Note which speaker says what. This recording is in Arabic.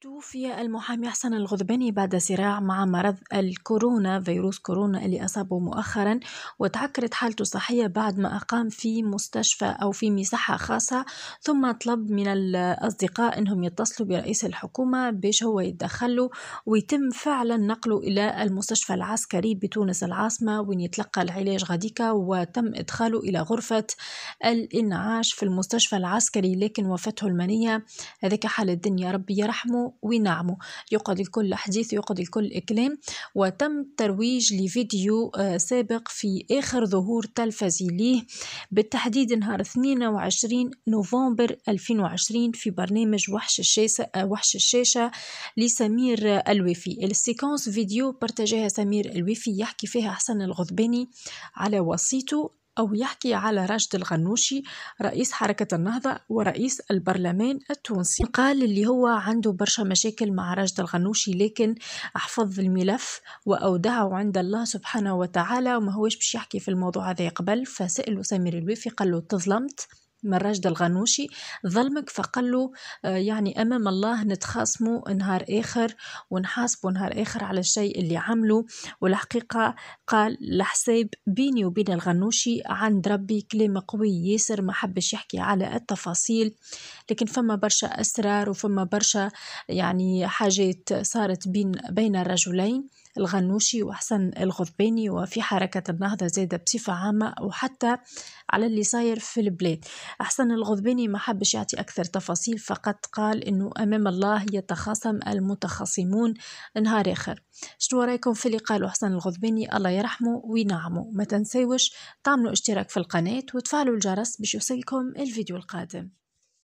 Speaker 1: توفي المحامي حسن الغضباني بعد صراع مع مرض الكورونا فيروس كورونا اللي أصابه مؤخرا وتعكرت حالته الصحية بعد ما أقام في مستشفى أو في مساحة خاصة ثم طلب من الأصدقاء أنهم يتصلوا برئيس الحكومة باش هو يتدخلوا ويتم فعلا نقله إلى المستشفى العسكري بتونس العاصمة وين يتلقى العلاج غاديكا وتم إدخاله إلى غرفة الإنعاش في المستشفى العسكري لكن وفاته المنية هذاك حال الدنيا ربي يرحمه وينعموا يقعد الكل حديث يقعد الكل إكلام وتم ترويج لفيديو آه، سابق في آخر ظهور تلفزي ليه بالتحديد نهار 22 نوفمبر 2020 في برنامج وحش الشاشة آه، وحش الشاشة لسمير الوفي السيكونس فيديو برتجاها سمير الوفي يحكي فيها حسن الغضباني على وصيته أو يحكي على راشد الغنوشي رئيس حركة النهضة ورئيس البرلمان التونسي قال اللي هو عنده برشا مشاكل مع راشد الغنوشي لكن أحفظ الملف وأودعه عند الله سبحانه وتعالى وما هوش باش يحكي في الموضوع هذا قبل فسأله سمير الوفي قال له تظلمت من راشد الغنوشي ظلمك فقال له آه، يعني أمام الله نتخاصمه نهار آخر ونحاسبه نهار آخر على الشيء اللي عمله والحقيقة قال لحساب بيني وبين الغنوشي عند ربي كلام قوي ياسر ما حبش يحكي على التفاصيل لكن فما برشا أسرار وفما برشا يعني حاجات صارت بين بين الرجلين الغنوشي وحسن الغضباني وفي حركة النهضة زادة بصفة عامة وحتى على اللي صاير في البلاد أحسن الغضباني ما حبش يعطي أكثر تفاصيل فقط قال أنه أمام الله يتخاصم المتخاصمون نهار آخر شنو رايكم في اللي قاله حسن الغضباني الله يرحمه وينعمه ما تنسيوش تعملوا اشتراك في القناة وتفعلوا الجرس باش يوصلكم الفيديو القادم